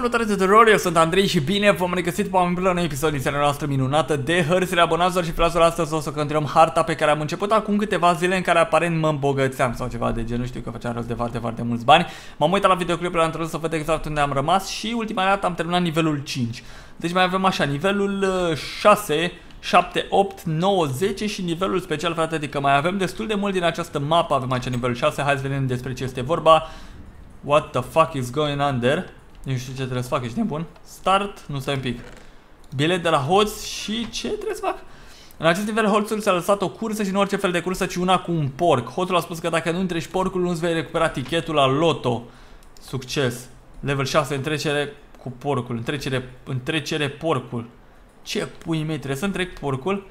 Salutare tuturor, eu sunt Andrei și bine v-am regăsit pe oameni la un episod din seria noastră minunată de hărțile abonaților și fraților astăzi o să continuăm harta pe care am început acum câteva zile în care aparent mă îmbogățeam sau ceva de genul, știu că făceam rost de foarte, foarte mulți bani. M-am uitat la videoclipul anterior să văd exact unde am rămas și ultima dată am terminat nivelul 5. Deci mai avem așa, nivelul 6, 7, 8, 9, 10 și nivelul special, frate, adică mai avem destul de mult din această mapă, avem aici nivelul 6, hai să vedem despre ce este vorba. What the fuck is going under? there? Nu știu ce trebuie să fac, ești nebun? Start, nu stai un pic. Bilet de la hoț și ce trebuie să fac? În acest nivel, hoțul s-a lăsat o cursă și nu orice fel de cursă, ci una cu un porc. Hoțul a spus că dacă nu întrești porcul, nu-ți vei recupera tichetul la loto. Succes! Level 6, întrecere cu porcul. Întrecere, întrecere porcul. Ce pui mei, trebuie să-mi trec porcul?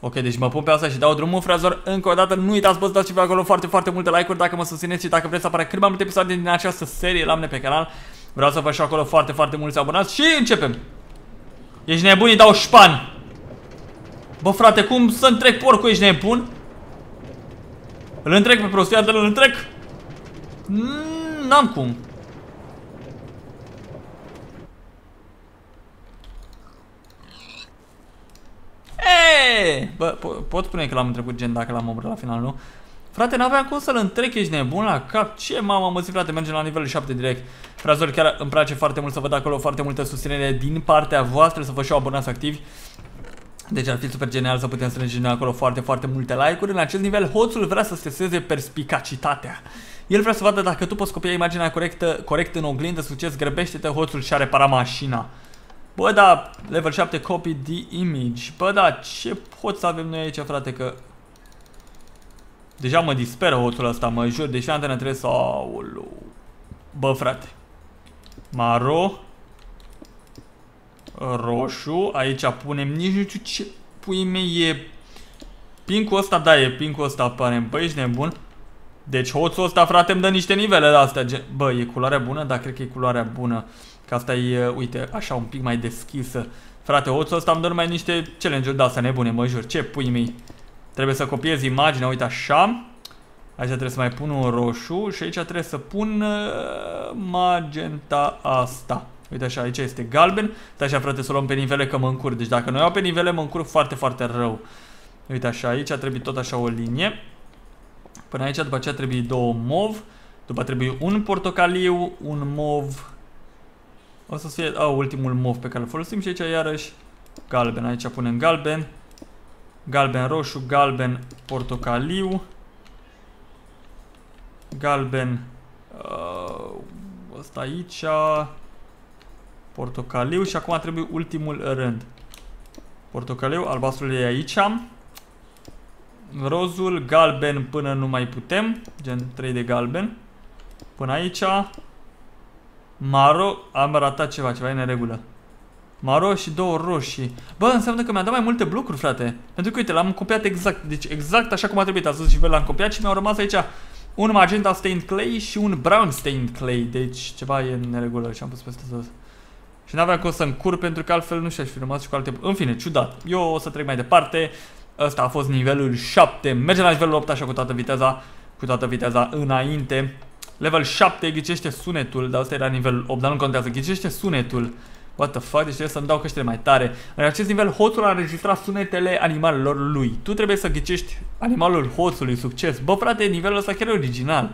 Ok, deci mă pun pe asta și dau drumul, frazor, încă o dată nu uitați, bă, dați și pe acolo foarte, foarte multe like-uri dacă mă susțineți și dacă vreți să apară cât mai multe episoade din această serie lamne pe canal Vreau să vă și acolo foarte, foarte mulți abonați și începem. Ești nebun, îi dau șpan. Bă, frate, cum să întrec porcul? Ești nebun? Îl întrec pe prostia, dar îl întrec? Mm, n-am cum. Eee! Bă, po pot spune că l-am întrecut gen dacă l-am obrat la final, nu? Frate, n-aveam cum să-l întrec, ești nebun la cap. Ce m-am zi, frate, mergem la nivelul 7 direct. Frazor, chiar îmi place foarte mult să văd acolo foarte multă susținere din partea voastră, să vă și abonați activi. Deci ar fi super genial să putem strânge noi acolo foarte, foarte multe like-uri. În acest nivel, hoțul vrea să steseze perspicacitatea. El vrea să vadă dacă tu poți copia imaginea corectă, corect în oglindă, succes, grăbește-te, hoțul și-a reparat mașina. Bă, da, level 7, copy the image. Bă, da, ce hoț avem noi aici, frate, că Deja mă disperă hoțul ăsta, mă jur. Deși antena trebuie să... Aoleu. Bă, frate. Maro. Roșu. Aici punem... Nici nu știu ce pui mei e... Pincul ăsta, da, e pincul ăsta pare Bă, ești nebun. Deci hoțul ăsta, frate, îmi dă niște nivele de astea. Gen... Bă, e culoarea bună? Da, cred că e culoarea bună. Că asta e, uite, așa un pic mai deschisă. Frate, hoțul ăsta îmi dă numai niște challenge-uri de astea nebune, mă jur. Ce pui mei? Trebuie să copiez imaginea, uite așa. Aici trebuie să mai pun un roșu și aici trebuie să pun uh, magenta asta. Uite așa, aici este galben. Stai așa, frate, să o luăm pe nivele că mă încur. Deci dacă nu iau pe nivele, mă încur foarte, foarte rău. Uite așa, aici trebuie tot așa o linie. Până aici, după aceea trebuie două mov. După trebuie un portocaliu, un mov. O să fie, a, ultimul mov pe care îl folosim și aici iarăși galben. Aici punem galben galben roșu, galben portocaliu, galben uh, ăsta aici, portocaliu și acum trebuie ultimul rând. Portocaliu, albastrul e aici, rozul, galben până nu mai putem, gen 3 de galben, până aici, maro, am ratat ceva, ceva e în regulă. Maro și două roșii. Bă, înseamnă că mi-a dat mai multe blocuri, frate. Pentru că, uite, l-am copiat exact. Deci, exact așa cum a trebuit. Ați zis și l-am copiat și mi-au rămas aici un magenta stained clay și un brown stained clay. Deci, ceva e în neregulă și am pus peste tot. Și n-aveam cum să cur pentru că altfel nu și-aș fi rămas și cu alte... În fine, ciudat. Eu o să trec mai departe. Asta a fost nivelul 7. Mergem la nivelul 8 așa cu toată viteza. Cu toată viteza înainte. Level 7 ghicește sunetul, dar asta era nivelul 8, dar nu contează. Ghicește sunetul. What the fuck? Deci trebuie să-mi dau căștile mai tare. În acest nivel, hoțul a înregistrat sunetele animalelor lui. Tu trebuie să ghicești animalul hoțului. Succes! Bă, frate, nivelul ăsta chiar e original.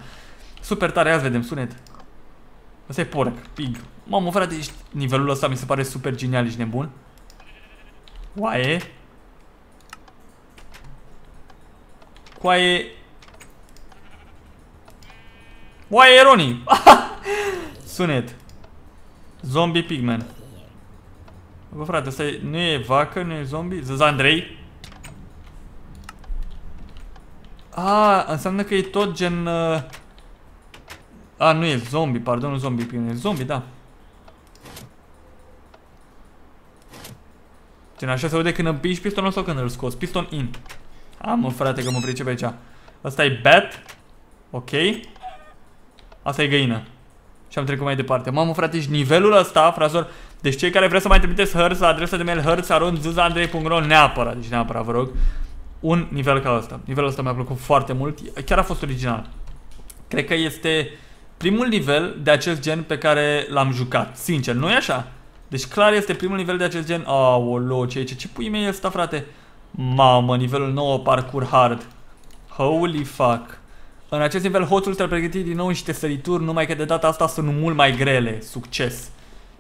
Super tare, azi vedem sunet. Asta e porc, pig. Mamă, frate, ești... nivelul ăsta mi se pare super genial, ești nebun. Oaie. Coaie. Oaie, Eroni. Sunet. Zombie pigman. Bă, frate, asta e, nu e vacă, nu e zombie? Andrei. A, înseamnă că e tot gen... Uh, a, nu e zombie, pardon, nu zombie, nu e zombie, da. Gen, așa se aude când împiști pistonul sau când îl scoți. Piston in. A, mă, frate, că mă pricep aici. Asta e bat. Ok. Asta e găină. Și am trecut mai departe. Mamă, frate, și nivelul ăsta, frazor, deci cei care vreau să mai trimiteți hărți la adresa de mail hărți.zuzandrei.ro neapărat, deci neapărat vă rog, un nivel ca ăsta. Nivelul ăsta mi-a plăcut foarte mult, chiar a fost original. Cred că este primul nivel de acest gen pe care l-am jucat, sincer, nu e așa? Deci clar este primul nivel de acest gen. Aolo, ce aici? Ce pui mei ăsta, frate? Mamă, nivelul 9, parkour hard. Holy fuck. În acest nivel hoțul a pregătit din nou niște sărituri, numai că de data asta sunt mult mai grele. Succes!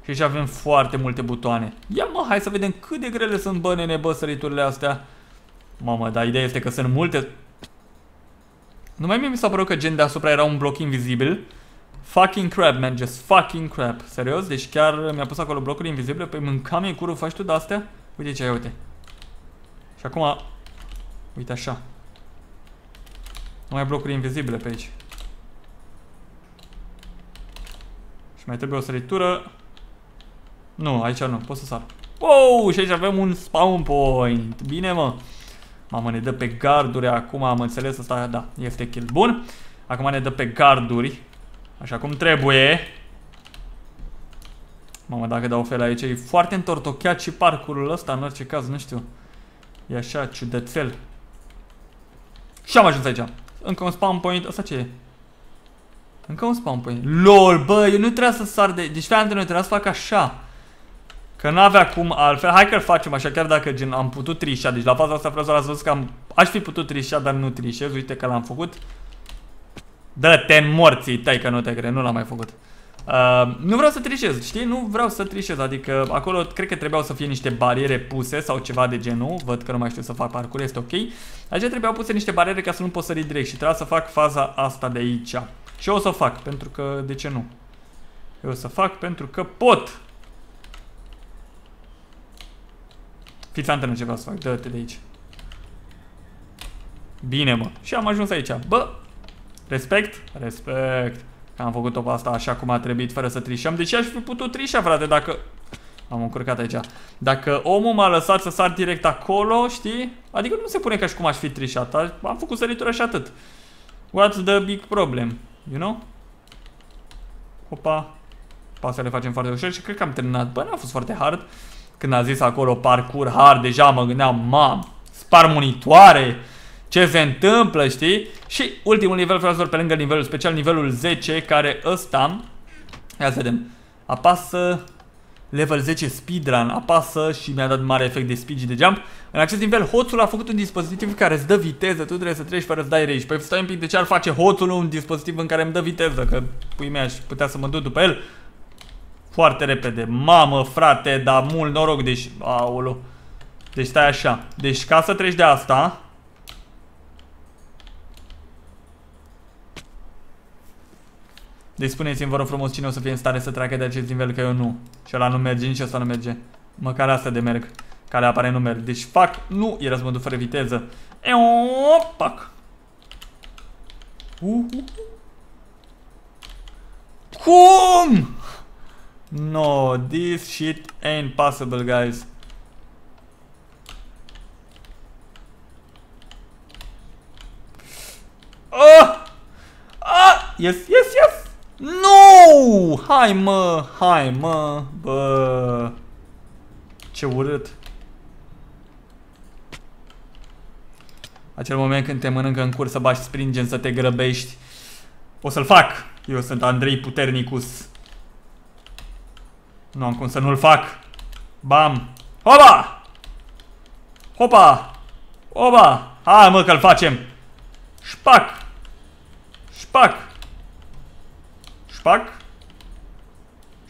Și aici avem foarte multe butoane. Ia mă, hai să vedem cât de grele sunt, bă, nene, bă, astea. Mamă, dar ideea este că sunt multe. Numai mie mi s-a părut că gen deasupra era un bloc invizibil. Fucking crap, man, just fucking crap. Serios? Deci chiar mi-a pus acolo blocuri invizibile? Păi mâncam e curul, faci tu de-astea? Uite ce ai, uite. Și acum... Uite așa. Nu mai blocuri invizibile pe aici. Și mai trebuie o săritură. Nu, aici nu, pot să sar. Wow, și aici avem un spawn point. Bine, mă. Mamă, ne dă pe garduri acum, am înțeles asta, da, este kill. Bun. Acum ne dă pe garduri. Așa cum trebuie. Mamă, dacă dau fel aici, e foarte întortocheat și parcurul ăsta, în orice caz, nu știu. E așa, ciudățel. Și am ajuns aici. Încă un spawn point. Asta ce e? Încă un spawn point. LOL, bă, eu nu trebuia să sar de... Deci, fii nu trebuia să fac așa. Că n-avea cum altfel. Hai că-l facem așa, chiar dacă gen am putut trișa. Deci la faza asta vreau să văzut că am... Aș fi putut trișa, dar nu trișez. Uite că l-am făcut. Dă-te în morții, tai că nu te crede, nu l-am mai făcut. Uh, nu vreau să trișez, știi? Nu vreau să trișez, adică acolo cred că trebuiau să fie niște bariere puse sau ceva de genul. Văd că nu mai știu să fac parcurs, este ok. Aici trebuiau puse niște bariere ca să nu pot sări direct și trebuia să fac faza asta de aici. Și eu o să fac, pentru că de ce nu? Eu o să fac pentru că pot! Fiți antenă ce vreau să fac, dă-te de aici. Bine, mă. Și am ajuns aici. Bă! Respect? Respect. Că am făcut-o pe asta așa cum a trebuit, fără să trișăm. Deci aș fi putut trișa, frate, dacă... Am încurcat aici. Dacă omul m-a lăsat să sar direct acolo, știi? Adică nu se pune ca și cum aș fi trișat. Am făcut săritura și atât. What's the big problem? You know? Opa. Pasele facem foarte ușor și cred că am terminat. Bă, n-a fost foarte hard. Când a zis acolo parcur hard, deja mă gândeam, mam, spar monitoare, ce se întâmplă, știi? Și ultimul nivel, fraților, pe lângă nivelul special, nivelul 10, care ăsta, ia să vedem, apasă level 10 speedrun, apasă și mi-a dat mare efect de speed și de jump. În acest nivel, hoțul a făcut un dispozitiv care îți dă viteză, tu trebuie să treci fără să dai rage. Păi stai un pic, de ce ar face hoțul un dispozitiv în care îmi dă viteză? Că, pui mea, aș putea să mă duc după el. Foarte repede. Mamă, frate, dar mult noroc. Deci, aolo. Deci stai așa. Deci ca să treci de asta... Deci spuneți-mi, vă rog frumos, cine o să fie în stare să treacă de acest nivel, că eu nu. Și ăla nu merge, nici ăsta nu merge. Măcar asta de merg. Care apare nu merg. Deci fac, nu, e răzbândul fără viteză. Eopac. Cum? No, this shit ain't possible, guys. Ah! Ah! Yes, yes, yes! No! Hai, mă! Hai, mă! Bă! Ce urât! Acel moment când te mănâncă în cursă, să bași springen, să te grăbești. O să-l fac! Eu sunt Andrei Puternicus. Nu am cum să nu-l fac. Bam. Hopa! Hopa! Oba! Hai mă că-l facem! Șpac! Șpac! Șpac!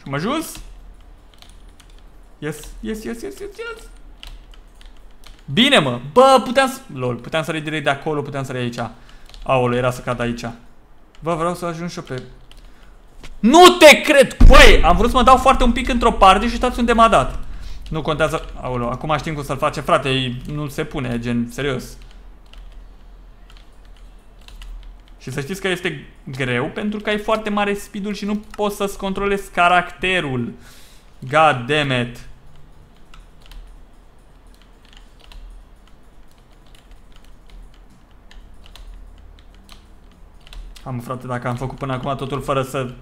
Și mă jos? Yes, yes, yes, yes, yes, yes! Bine mă! Bă, puteam să... Lol, puteam să direct de acolo, puteam să aici. Aolo, era să cad aici. Bă, vreau să ajung și eu pe nu te cred! Păi, am vrut să mă dau foarte un pic într-o parte și uitați unde m-a dat. Nu contează... Aolo, acum știm cum să-l face, frate, nu se pune, gen, serios. Și să știți că este greu pentru că ai foarte mare speed și nu poți să-ți controlezi caracterul. God damn it. Am frate, dacă am făcut până acum totul fără să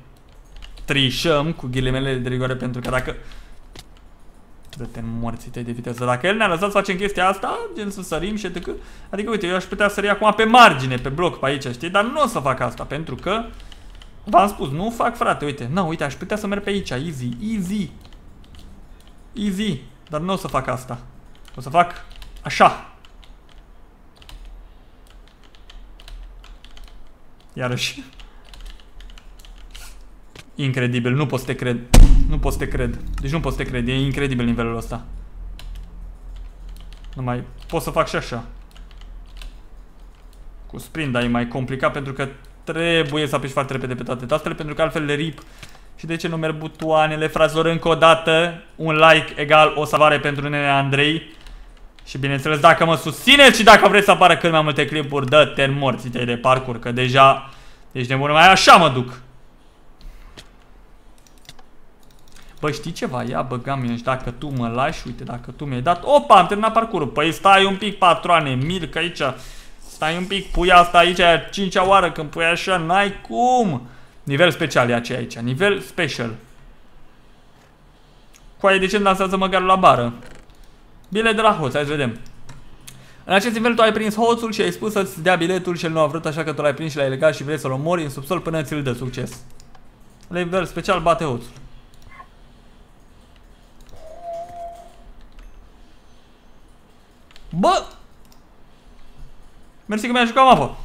trișăm cu ghilimele de rigoare pentru că dacă... Dă-te morțite de viteză. Dacă el ne-a lăsat să facem chestia asta, gen să sărim și etc. Adică, uite, eu aș putea sări acum pe margine, pe bloc, pe aici, știi? Dar nu o să fac asta, pentru că... V-am spus, nu fac, frate, uite. Nu, uite, aș putea să merg pe aici, easy, easy. Easy. Dar nu o să fac asta. O să fac așa. Iarăși. Incredibil, nu pot să te cred. Nu pot să te cred. Deci nu pot să te cred, e incredibil nivelul ăsta. Nu mai pot să fac și așa. Cu sprint, dar e mai complicat pentru că trebuie să apeși foarte repede pe toate tastele pentru că altfel le rip. Și de ce nu merg butoanele? Frazor încă o dată, un like egal o salvare pentru nene Andrei. Și bineînțeles, dacă mă susțineți și dacă vreți să apară cât mai multe clipuri, dă-te-n morții de parcur, că deja ești deci nebun, mai așa mă duc. Bă, păi știi ceva? Ia băga mine și dacă tu mă lași, uite, dacă tu mi-ai dat... Opa, am terminat parcurul. Păi stai un pic, patroane, mirca. aici. Stai un pic, pui asta aici, aia cincea oară când pui așa, n-ai cum. Nivel special e aceea aici, nivel special. Coaie, de ce îmi dansează măgarul la bară? Bile de la hoț, hai să vedem. În acest nivel tu ai prins hoțul și ai spus să-ți dea biletul și el nu a vrut, așa că tu l-ai prins și l-ai legat și vrei să-l omori în subsol până ți-l dă succes. Nivel special bate hoțul. Bă! Mersi că mi-a jucat mapă.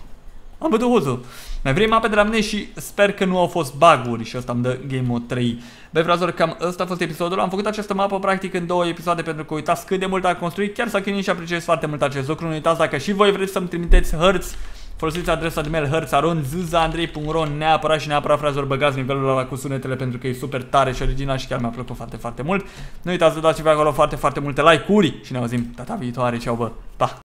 Am bătut hoțul. Mai vrei mape de la mine și sper că nu au fost baguri și ăsta îmi dă Game Mode 3. Băi frazor, cam ăsta a fost episodul. Am făcut această mapă practic în două episoade pentru că uitați cât de mult a construit. Chiar să a și apreciez foarte mult acest lucru. Nu uitați dacă și voi vreți să-mi trimiteți hărți Folosiți adresa de mail hărțaronzuzandrei.ro neapărat și neapărat fraților băgați nivelul ăla cu sunetele pentru că e super tare și original și chiar mi-a plăcut foarte, foarte mult. Nu uitați să dați pe acolo foarte, foarte multe like-uri și ne auzim data viitoare. Ceau bă! Pa!